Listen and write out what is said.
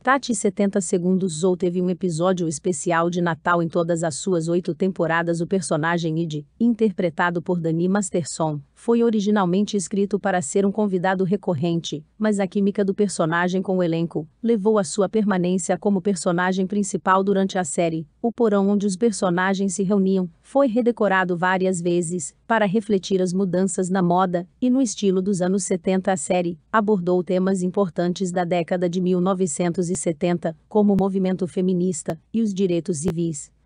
Tati 70 Segundos ou teve um episódio especial de Natal em todas as suas oito temporadas. O personagem Id, interpretado por Dani Masterson, foi originalmente escrito para ser um convidado recorrente, mas a química do personagem com o elenco levou a sua permanência como personagem principal durante a série. O porão onde os personagens se reuniam foi redecorado várias vezes para refletir as mudanças na moda e no estilo dos anos 70. A série abordou temas importantes da década de 1970, como o movimento feminista e os direitos civis.